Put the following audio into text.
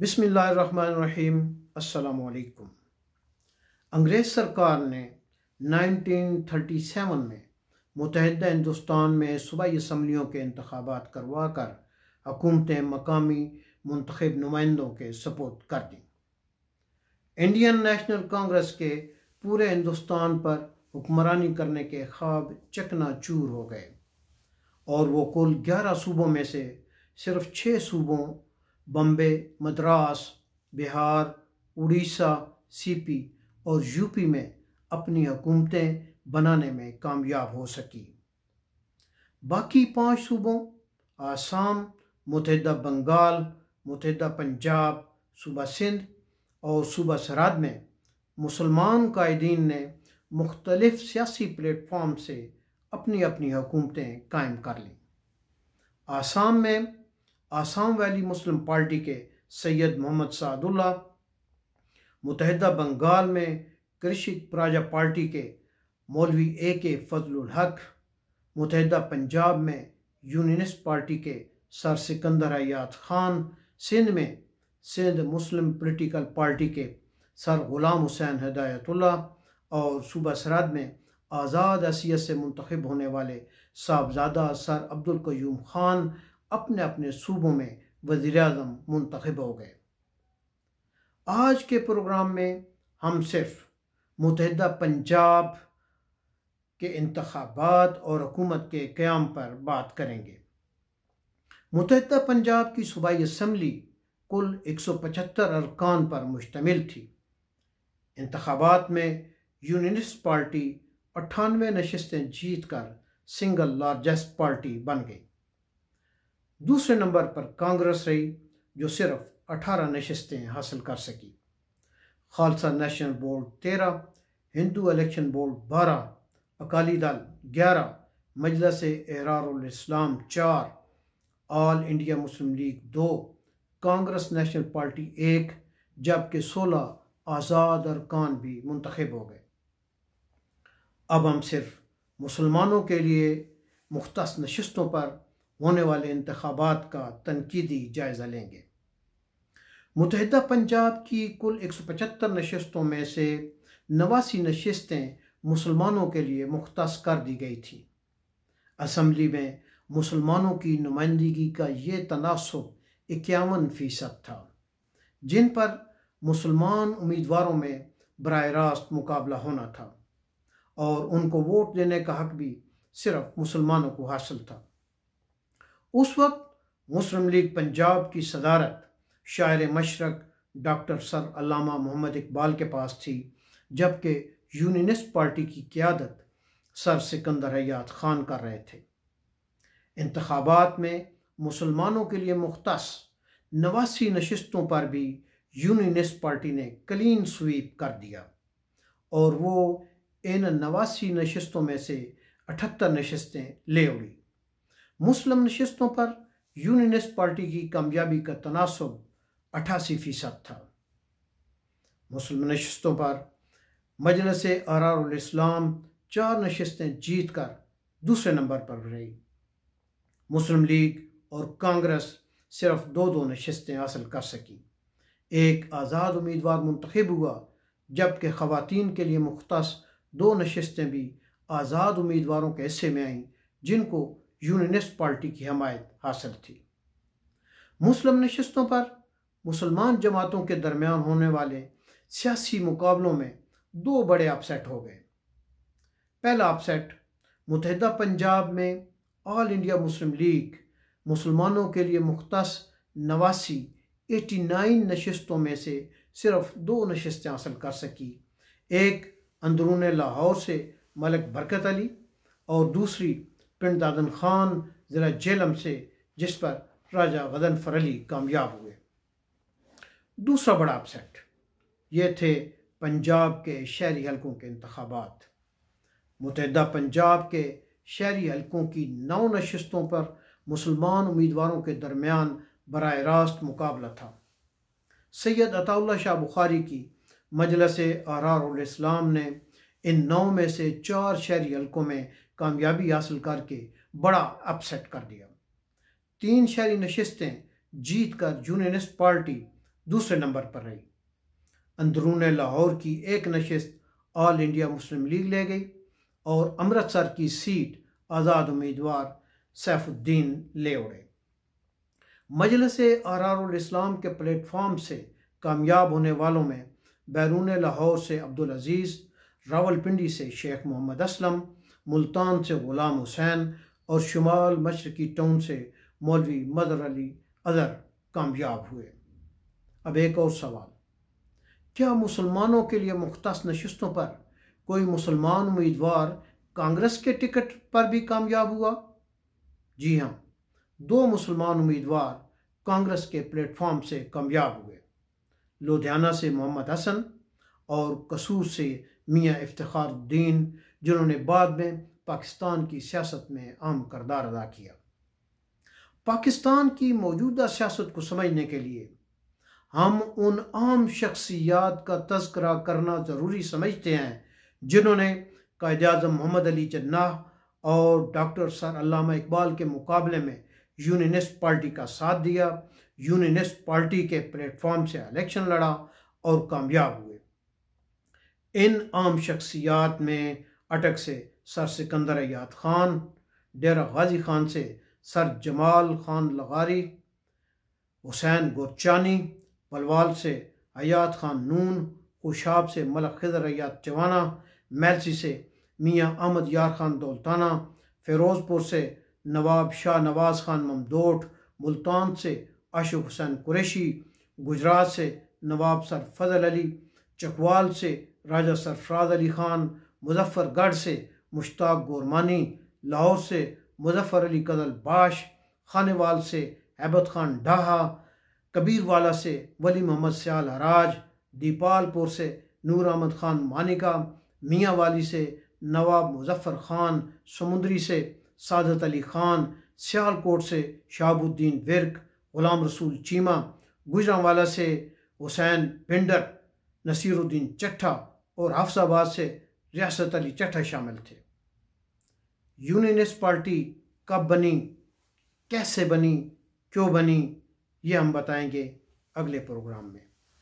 बिसमीम् अल्लाम अंग्रेज़ सरकार ने 1937 में मुतहद हिंदुस्तान में सूबाई इसम्बलियों के इंतबात करवा कर हकूमतें मकामी मंतखब नुमाइंदों के सपोर्ट कर दी इंडियन नेशनल कांग्रेस के पूरे हिंदुस्तान पर हुक्मरानी करने के ख्वाब चकना चूर हो गए और वो कुल ग्यारह सूबों में से सिर्फ छः सूबों बम्बे मद्रास बिहार उड़ीसा सीपी और यूपी में अपनी हुकूमतें बनाने में कामयाब हो सकी बाकी पांच सूबों आसाम मुतहदा बंगाल मुतहदा पंजाब सूबा सिंध और सूबा सराद में मुसलमान कायदीन ने मुख्तलिफ सियासी प्लेटफॉर्म से अपनी अपनी हुकूमतें कायम कर लीं आसाम में आसाम वैली मुस्लिम पार्टी के सैयद मोहम्मद सादुल्ला मुतहदा बंगाल में कृषिक प्राजा पार्टी के मौलवी ए के फजलुल हक मुतहदा पंजाब में यूनिस्ट पार्टी के सर सिकंदर अयात खान सिंध में सिंध मुस्लिम पोलिटिकल पार्टी के सर गुलाम हुसैन हदायतुल्ला और सूबा सराद में आज़ाद हैसीत से मंतखब होने वाले साहबजादा सर अब्दुल क्यूम खान अपने अपने सूबों में वजीर अजम मुंतखब हो गए आज के प्रोग्राम में हम सिर्फ मुतहदा पंजाब के इंतबात और हुकूमत के क्याम पर बात करेंगे मुतहदा पंजाब की सूबाई असम्बली कुल 175 अरकान पर मुश्तमिल थी इंतबात में यूनिस्ट पार्टी अट्ठानवे नशस्तें जीत कर सिंगल लार्जेस्ट पार्टी बन गई दूसरे नंबर पर कांग्रेस रही जो सिर्फ 18 नशस्तें हासिल कर सकी Khalsa national board 13, Hindu election board 12, Akali Dal 11, मजलस एरारस्लाम चार ऑल इंडिया मुस्लिम लीग दो कांग्रेस नेशनल पार्टी एक जबकि सोलह आज़ाद और कान भी मंतखब हो गए अब हम सिर्फ मुसलमानों के लिए मुख्त नशस्तों पर होने वाले इंतबात का तनकीदी जायज़ा लेंगे मुतहदा पंजाब की कुल एक सौ पचहत्तर नशस्तों में से नवासी नशस्तें मुसलमानों के लिए मुख्त कर दी गई थी असम्बली में मुसलमानों की नुमाइंदगी का ये तनासब इक्यावन फ़ीसद था जिन पर मुसलमान उम्मीदवारों में बर रास्त मुकाबला होना था और उनको वोट देने का हक भी सिर्फ मुसलमानों को हासिल था उस वक्त मुस्लिम लीग पंजाब की सदारत शायर मशरक डॉक्टर सर अलामा मोहम्मद इकबाल के पास थी जबकि यूनिस्ट पार्टी की क्यादत सर सिकंदर हयात खान कर रहे थे इंतबात में मुसलमानों के लिए मुख्त नवासी नशस्तों पर भी यूनिस्ट पार्टी ने क्लीन स्वीप कर दिया और वो इन नवासी नशस्तों में से अठहत्तर नशस्तें ले उड़ी मुस्लिम नशस्तों पर यूनियनिस्ट पार्टी की कामयाबी का तनासब अठासी फीसद था मुस्लिम नशस्तों पर मजलस आरारस्लाम चार नशस्तें जीत कर दूसरे नंबर पर रही मुस्लिम लीग और कांग्रेस सिर्फ दो दो नशस्तें हासिल कर सकी एक आज़ाद उम्मीदवार मंतखब हुआ जबकि खुतिन के लिए मुख्त दो नशस्तें भी आज़ाद उम्मीदवारों के हिस्से में आईं जिनको यूनिस्ट पार्टी की हमायत हासिल थी मुस्लिम नशस्तों पर मुसलमान जमातों के दरमियान होने वाले सियासी मुकाबलों में दो बड़े अपसेट हो गए पहला अपसेट मुतहद पंजाब में ऑल इंडिया मुस्लिम लीग मुसलमानों के लिए मुख्त नवासी एटी नाइन नशस्तों में से सिर्फ दो नशस्तें हासिल कर सकी एक अंदरून लाहौर से मलिक बरकत अली और दूसरी पिंड दादन खान जिला जेलम से जिस पर राजा गदन फरली कामयाब हुए दूसरा बड़ा अपसेट ये थे पंजाब के शहरी हलकों के इंतबात मुतहदा पंजाब के शहरी हलकों की नौ नशस्तों पर मुसलमान उम्मीदवारों के दरमियान बर रास्त मुकाबला था सैयद अताउल्ला शाह बुखारी की मजलस आरार इस्लाम ने इन नौ में से चार शहरी हलकों में कामयाबी हासिल करके बड़ा अपसेट कर दिया तीन शहरी नशस्तें जीत कर यूनियनिस्ट पार्टी दूसरे नंबर पर रही अंदरून लाहौर की एक नशस्त ऑल इंडिया मुस्लिम लीग ले गई और अमृतसर की सीट आज़ाद उम्मीदवार सैफुद्दीन ले उड़े मजलस इस्लाम के प्लेटफॉर्म से कामयाब होने वालों में बैरून लाहौर से अब्दुल अजीज़ रावलपिंडी से शेख मोहम्मद असलम मुल्तान से ग़ुलाम हुसैन और शुमाल मशरकी टाउन से मौलवी मदर अली अदर कामयाब हुए अब एक और सवाल क्या मुसलमानों के लिए मुख्त नशस्तों पर कोई मुसलमान उम्मीदवार कांग्रेस के टिकट पर भी कामयाब हुआ जी हाँ दो मुसलमान उम्मीदवार कांग्रेस के प्लेटफॉर्म से कामयाब हुए लुधियाना से मोहम्मद हसन और कसूर से मियाँ दीन जिन्होंने बाद में पाकिस्तान की सियासत में अहम करदार अदा किया पाकिस्तान की मौजूदा सियासत को समझने के लिए हम उन आम शख्सियात का तस्करा करना ज़रूरी समझते हैं जिन्होंने कायद अजम मोहम्मद अली जन्ना और डॉक्टर सर अलामा इकबाल के मुकाबले में यूनिस्ट पार्टी का साथ दिया यूनिस्ट पार्टी के प्लेटफॉर्म से इलेक्शन लड़ा और कामयाब हुए इन आम शख्सियात में अटक से सर सिकंदर याद खान डेरा गाजी खान से सर जमाल खान लगारी हुसैन गोरचानी पलवाल से अयात खान नून खुशाब से मलक खिजर अयात चवाना मैलसी से मियाँ अहमद यार खान दौलताना फिरोजपुर से नवाब शाह नवाज खान ममदोट मुल्तान से अशोक हुसैन कुरैशी गुजरात से नवाब सर फजल अली चकवाल से राजा सरफराज अली खान मुजफ्फरगढ़ से मुश्ताक गोरमानी लाहौर से मुजफ्फ़र अली कदल बाश खानेवाल से हैबत खान डहा कबीरवाला से वली मोहम्मद सयाल हराज दीपालपुर से नूर अहमद खान मानिका मियाँ वाली से नवाब मुजफ्फ़र खान समुंदरी से सादत अली खान सियालकोट से शाहबुद्दीन विरक ग़ुलाम रसूल चीमा गुजरावाला से हुसैन भिंडर नसीरुद्दीन चट्ठा और हाफसाबाद से रियासत अली चटा शामिल थे यूनियनिस्ट पार्टी कब बनी कैसे बनी क्यों बनी ये हम बताएंगे अगले प्रोग्राम में